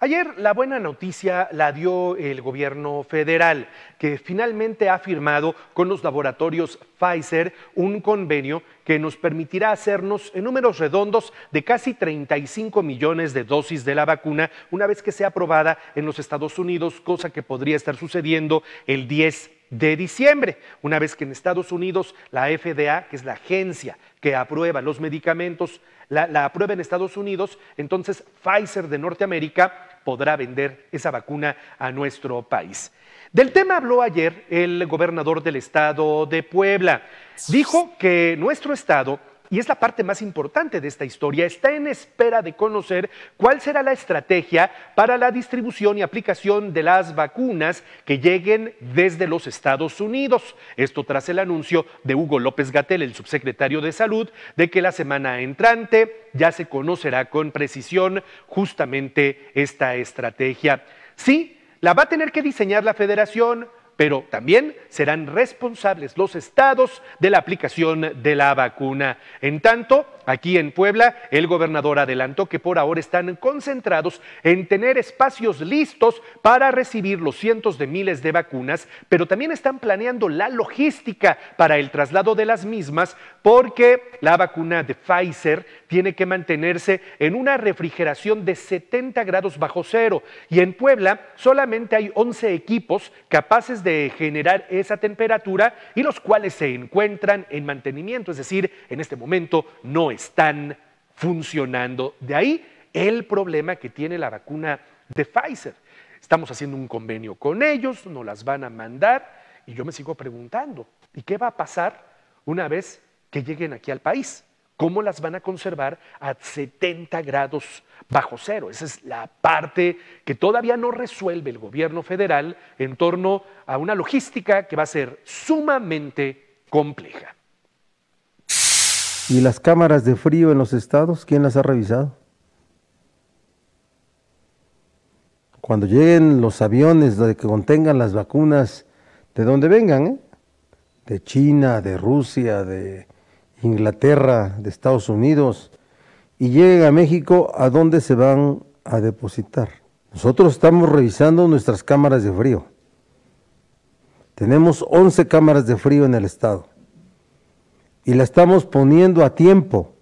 Ayer la buena noticia la dio el gobierno federal, que finalmente ha firmado con los laboratorios Pfizer un convenio que nos permitirá hacernos en números redondos de casi 35 millones de dosis de la vacuna una vez que sea aprobada en los Estados Unidos, cosa que podría estar sucediendo el 10 de diciembre, una vez que en Estados Unidos la FDA, que es la agencia que aprueba los medicamentos, la, la, aprueba en Estados Unidos, entonces Pfizer de Norteamérica podrá vender esa vacuna a nuestro país. Del tema habló ayer el gobernador del estado de Puebla. Dijo que nuestro estado y es la parte más importante de esta historia, está en espera de conocer cuál será la estrategia para la distribución y aplicación de las vacunas que lleguen desde los Estados Unidos. Esto tras el anuncio de Hugo López Gatel, el subsecretario de Salud, de que la semana entrante ya se conocerá con precisión justamente esta estrategia. Sí, la va a tener que diseñar la federación, pero también serán responsables los estados de la aplicación de la vacuna. En tanto, aquí en Puebla, el gobernador adelantó que por ahora están concentrados en tener espacios listos para recibir los cientos de miles de vacunas, pero también están planeando la logística para el traslado de las mismas, porque la vacuna de Pfizer tiene que mantenerse en una refrigeración de 70 grados bajo cero. Y en Puebla solamente hay 11 equipos capaces de generar esa temperatura y los cuales se encuentran en mantenimiento, es decir, en este momento no están funcionando. De ahí el problema que tiene la vacuna de Pfizer. Estamos haciendo un convenio con ellos, nos las van a mandar y yo me sigo preguntando, ¿y qué va a pasar una vez que lleguen aquí al país? ¿Cómo las van a conservar a 70 grados bajo cero? Esa es la parte que todavía no resuelve el gobierno federal en torno a una logística que va a ser sumamente compleja. ¿Y las cámaras de frío en los estados? ¿Quién las ha revisado? Cuando lleguen los aviones de que contengan las vacunas, de donde vengan, ¿eh? de China, de Rusia, de Inglaterra, de Estados Unidos, y lleguen a México a dónde se van a depositar. Nosotros estamos revisando nuestras cámaras de frío. Tenemos 11 cámaras de frío en el estado y la estamos poniendo a tiempo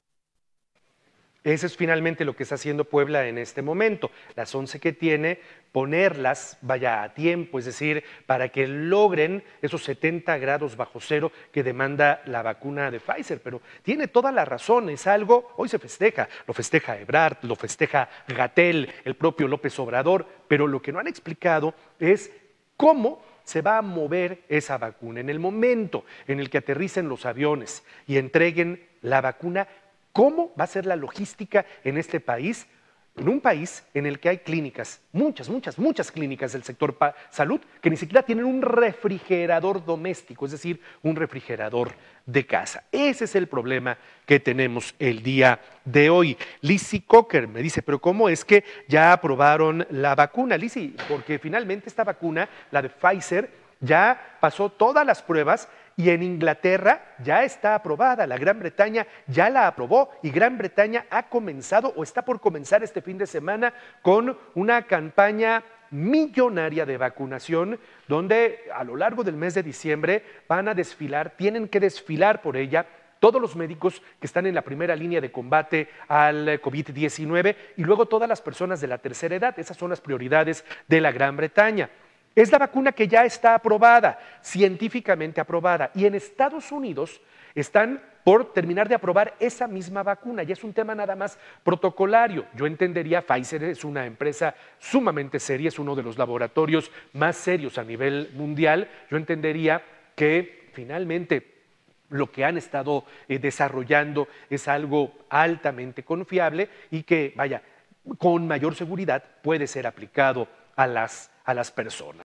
eso es finalmente lo que está haciendo Puebla en este momento. Las 11 que tiene, ponerlas, vaya, a tiempo, es decir, para que logren esos 70 grados bajo cero que demanda la vacuna de Pfizer. Pero tiene toda la razón, es algo, hoy se festeja, lo festeja Ebrard, lo festeja Gatel, el propio López Obrador, pero lo que no han explicado es cómo se va a mover esa vacuna. En el momento en el que aterricen los aviones y entreguen la vacuna, cómo va a ser la logística en este país, en un país en el que hay clínicas, muchas, muchas, muchas clínicas del sector salud que ni siquiera tienen un refrigerador doméstico, es decir, un refrigerador de casa. Ese es el problema que tenemos el día de hoy. Lizzie Cocker me dice, pero ¿cómo es que ya aprobaron la vacuna? Lizzie, porque finalmente esta vacuna, la de Pfizer, ya pasó todas las pruebas y en Inglaterra ya está aprobada, la Gran Bretaña ya la aprobó y Gran Bretaña ha comenzado o está por comenzar este fin de semana con una campaña millonaria de vacunación, donde a lo largo del mes de diciembre van a desfilar, tienen que desfilar por ella todos los médicos que están en la primera línea de combate al COVID-19 y luego todas las personas de la tercera edad. Esas son las prioridades de la Gran Bretaña. Es la vacuna que ya está aprobada, científicamente aprobada. Y en Estados Unidos están por terminar de aprobar esa misma vacuna. Y es un tema nada más protocolario. Yo entendería, Pfizer es una empresa sumamente seria, es uno de los laboratorios más serios a nivel mundial. Yo entendería que finalmente lo que han estado eh, desarrollando es algo altamente confiable y que, vaya, con mayor seguridad puede ser aplicado a las, a las personas.